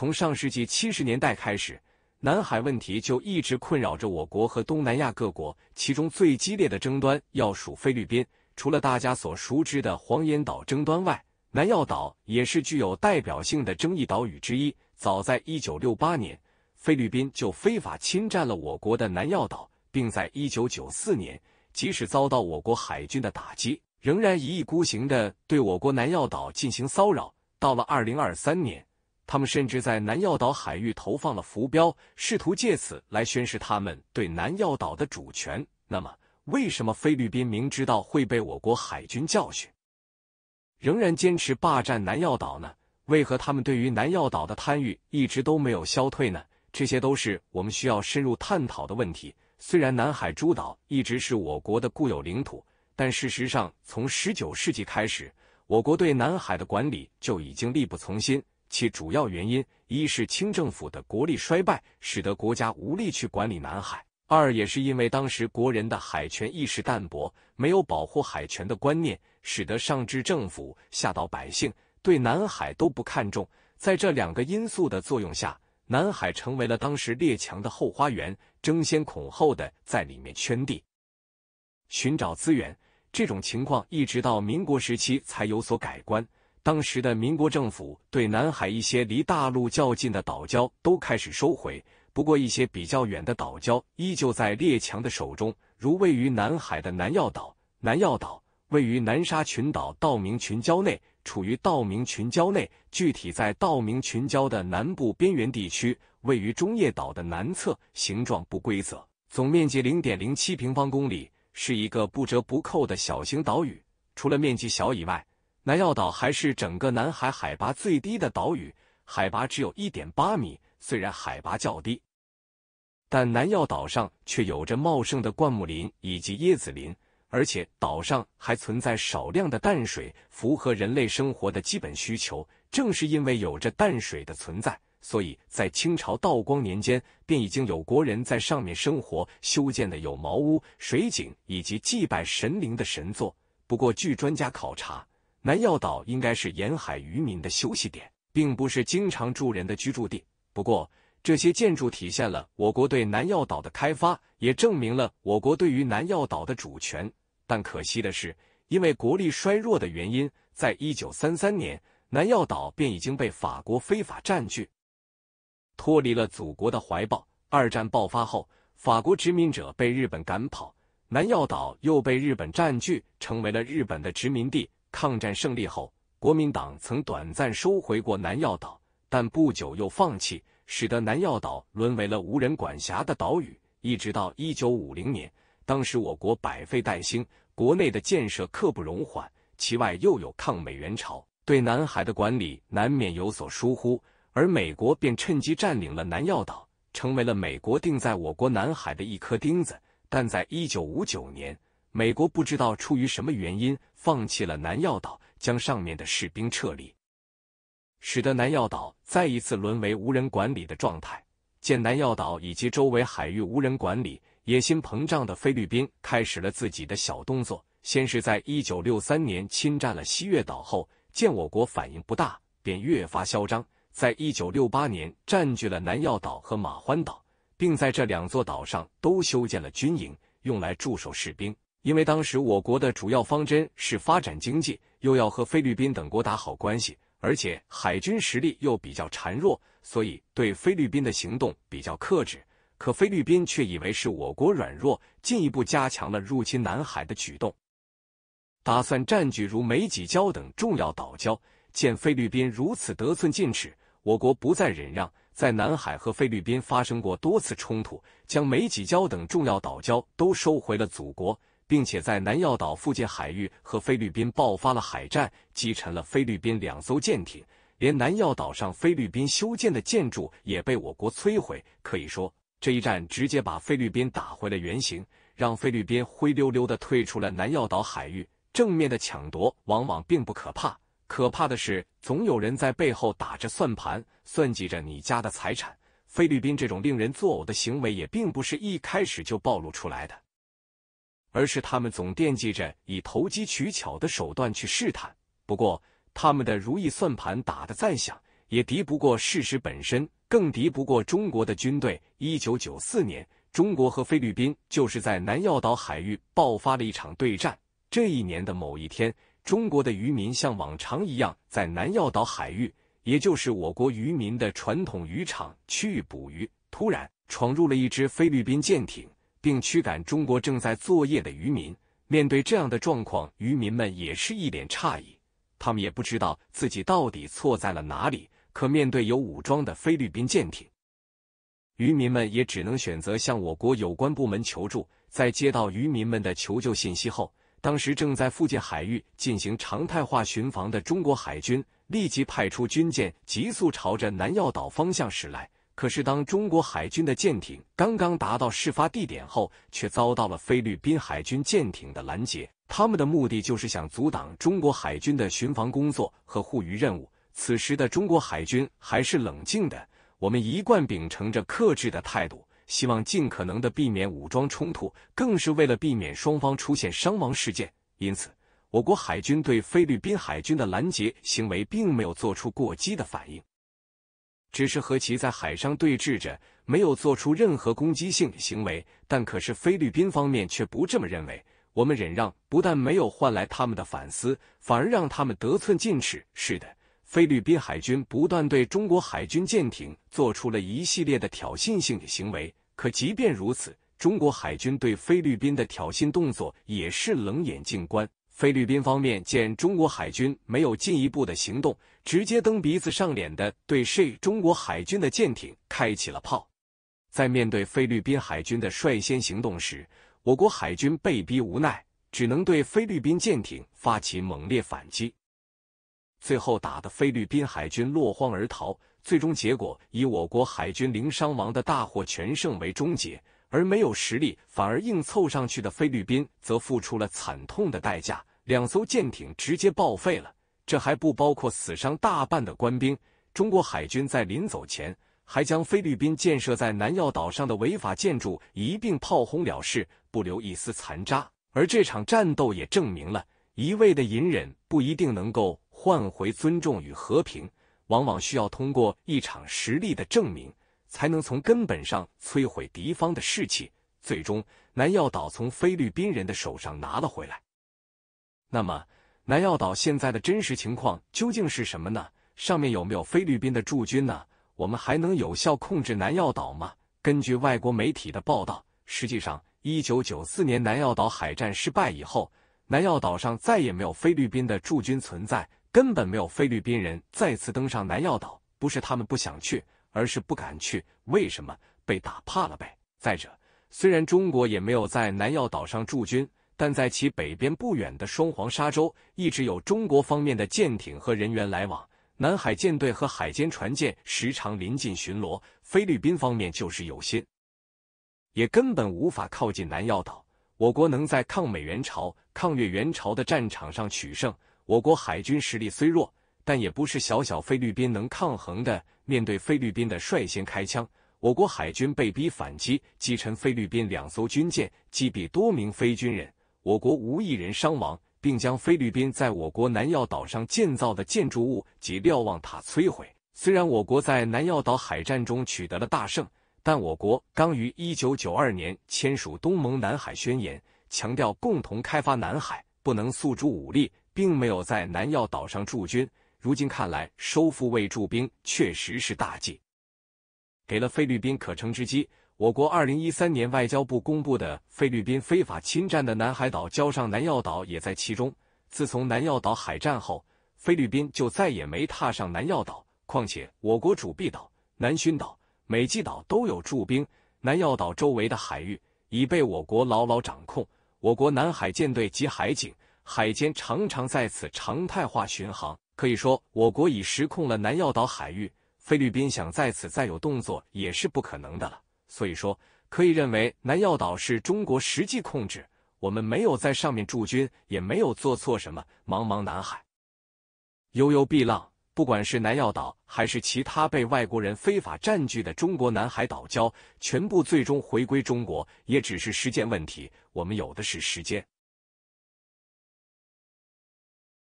从上世纪七十年代开始，南海问题就一直困扰着我国和东南亚各国。其中最激烈的争端要数菲律宾。除了大家所熟知的黄岩岛争端外，南药岛也是具有代表性的争议岛屿之一。早在一九六八年，菲律宾就非法侵占了我国的南药岛，并在一九九四年，即使遭到我国海军的打击，仍然一意孤行的对我国南药岛进行骚扰。到了二零二三年。他们甚至在南药岛海域投放了浮标，试图借此来宣示他们对南药岛的主权。那么，为什么菲律宾明知道会被我国海军教训，仍然坚持霸占南药岛呢？为何他们对于南药岛的贪欲一直都没有消退呢？这些都是我们需要深入探讨的问题。虽然南海诸岛一直是我国的固有领土，但事实上，从十九世纪开始，我国对南海的管理就已经力不从心。其主要原因，一是清政府的国力衰败，使得国家无力去管理南海；二也是因为当时国人的海权意识淡薄，没有保护海权的观念，使得上至政府，下到百姓，对南海都不看重。在这两个因素的作用下，南海成为了当时列强的后花园，争先恐后的在里面圈地、寻找资源。这种情况一直到民国时期才有所改观。当时的民国政府对南海一些离大陆较近的岛礁都开始收回，不过一些比较远的岛礁依旧在列强的手中，如位于南海的南药岛。南药岛位于南沙群岛道明群礁内，处于道明群礁内，具体在道明群礁的南部边缘地区，位于中业岛的南侧，形状不规则，总面积零点零七平方公里，是一个不折不扣的小型岛屿。除了面积小以外，南药岛还是整个南海海拔最低的岛屿，海拔只有一点八米。虽然海拔较低，但南药岛上却有着茂盛的灌木林以及椰子林，而且岛上还存在少量的淡水，符合人类生活的基本需求。正是因为有着淡水的存在，所以在清朝道光年间便已经有国人在上面生活，修建的有茅屋、水井以及祭拜神灵的神座。不过，据专家考察。南药岛应该是沿海渔民的休息点，并不是经常住人的居住地。不过这些建筑体现了我国对南药岛的开发，也证明了我国对于南药岛的主权。但可惜的是，因为国力衰弱的原因，在一九三三年，南药岛便已经被法国非法占据，脱离了祖国的怀抱。二战爆发后，法国殖民者被日本赶跑，南药岛又被日本占据，成为了日本的殖民地。抗战胜利后，国民党曾短暂收回过南药岛，但不久又放弃，使得南药岛沦为了无人管辖的岛屿。一直到一九五零年，当时我国百废待兴，国内的建设刻不容缓，其外又有抗美援朝，对南海的管理难免有所疏忽，而美国便趁机占领了南药岛，成为了美国钉在我国南海的一颗钉子。但在一九五九年。美国不知道出于什么原因放弃了南药岛，将上面的士兵撤离，使得南药岛再一次沦为无人管理的状态。见南药岛以及周围海域无人管理，野心膨胀的菲律宾开始了自己的小动作。先是在一九六三年侵占了西月岛后，见我国反应不大，便越发嚣张。在一九六八年占据了南药岛和马欢岛，并在这两座岛上都修建了军营，用来驻守士兵。因为当时我国的主要方针是发展经济，又要和菲律宾等国打好关系，而且海军实力又比较孱弱，所以对菲律宾的行动比较克制。可菲律宾却以为是我国软弱，进一步加强了入侵南海的举动，打算占据如美济礁等重要岛礁。见菲律宾如此得寸进尺，我国不再忍让，在南海和菲律宾发生过多次冲突，将美济礁等重要岛礁都收回了祖国。并且在南药岛附近海域和菲律宾爆发了海战，击沉了菲律宾两艘舰艇，连南药岛上菲律宾修建的建筑也被我国摧毁。可以说，这一战直接把菲律宾打回了原形，让菲律宾灰溜溜的退出了南药岛海域。正面的抢夺往往并不可怕，可怕的是总有人在背后打着算盘，算计着你家的财产。菲律宾这种令人作呕的行为也并不是一开始就暴露出来的。而是他们总惦记着以投机取巧的手段去试探。不过，他们的如意算盘打得再响，也敌不过事实本身，更敌不过中国的军队。一九九四年，中国和菲律宾就是在南药岛海域爆发了一场对战。这一年的某一天，中国的渔民像往常一样在南药岛海域，也就是我国渔民的传统渔场区域捕鱼，突然闯入了一只菲律宾舰艇。并驱赶中国正在作业的渔民。面对这样的状况，渔民们也是一脸诧异，他们也不知道自己到底错在了哪里。可面对有武装的菲律宾舰艇，渔民们也只能选择向我国有关部门求助。在接到渔民们的求救信息后，当时正在附近海域进行常态化巡防的中国海军立即派出军舰，急速朝着南药岛方向驶来。可是，当中国海军的舰艇刚刚达到事发地点后，却遭到了菲律宾海军舰艇的拦截。他们的目的就是想阻挡中国海军的巡防工作和护渔任务。此时的中国海军还是冷静的，我们一贯秉承着克制的态度，希望尽可能的避免武装冲突，更是为了避免双方出现伤亡事件。因此，我国海军对菲律宾海军的拦截行为并没有做出过激的反应。只是和其在海上对峙着，没有做出任何攻击性的行为，但可是菲律宾方面却不这么认为。我们忍让不但没有换来他们的反思，反而让他们得寸进尺。是的，菲律宾海军不断对中国海军舰艇做出了一系列的挑衅性的行为，可即便如此，中国海军对菲律宾的挑衅动作也是冷眼静观。菲律宾方面见中国海军没有进一步的行动，直接蹬鼻子上脸的对射中国海军的舰艇开起了炮。在面对菲律宾海军的率先行动时，我国海军被逼无奈，只能对菲律宾舰艇发起猛烈反击，最后打得菲律宾海军落荒而逃。最终结果以我国海军零伤亡的大获全胜为终结，而没有实力反而硬凑上去的菲律宾则付出了惨痛的代价。两艘舰艇直接报废了，这还不包括死伤大半的官兵。中国海军在临走前，还将菲律宾建设在南药岛上的违法建筑一并炮轰了事，不留一丝残渣。而这场战斗也证明了，一味的隐忍不一定能够换回尊重与和平，往往需要通过一场实力的证明，才能从根本上摧毁敌方的士气。最终，南药岛从菲律宾人的手上拿了回来。那么，南药岛现在的真实情况究竟是什么呢？上面有没有菲律宾的驻军呢？我们还能有效控制南药岛吗？根据外国媒体的报道，实际上，一九九四年南药岛海战失败以后，南药岛上再也没有菲律宾的驻军存在，根本没有菲律宾人再次登上南药岛。不是他们不想去，而是不敢去。为什么？被打怕了呗。再者，虽然中国也没有在南药岛上驻军。但在其北边不远的双黄沙洲，一直有中国方面的舰艇和人员来往。南海舰队和海监船舰时常临近巡逻。菲律宾方面就是有心，也根本无法靠近南药岛。我国能在抗美援朝、抗越援朝的战场上取胜，我国海军实力虽弱，但也不是小小菲律宾能抗衡的。面对菲律宾的率先开枪，我国海军被逼反击，击沉菲律宾两艘军舰，击毙多名菲军人。我国无一人伤亡，并将菲律宾在我国南药岛上建造的建筑物及瞭望塔摧毁。虽然我国在南药岛海战中取得了大胜，但我国刚于一九九二年签署东盟南海宣言，强调共同开发南海，不能诉诸武力，并没有在南药岛上驻军。如今看来，收复未驻兵确实是大忌，给了菲律宾可乘之机。我国二零一三年外交部公布的菲律宾非法侵占的南海岛礁上，南药岛也在其中。自从南药岛海战后，菲律宾就再也没踏上南药岛。况且我国主币岛、南薰岛、美济岛都有驻兵，南药岛周围的海域已被我国牢牢掌控。我国南海舰队及海警、海监常常在此常态化巡航，可以说我国已失控了南药岛海域。菲律宾想在此再有动作也是不可能的了。所以说，可以认为南药岛是中国实际控制，我们没有在上面驻军，也没有做错什么。茫茫南海，悠悠碧浪，不管是南药岛还是其他被外国人非法占据的中国南海岛礁，全部最终回归中国，也只是时间问题，我们有的是时间。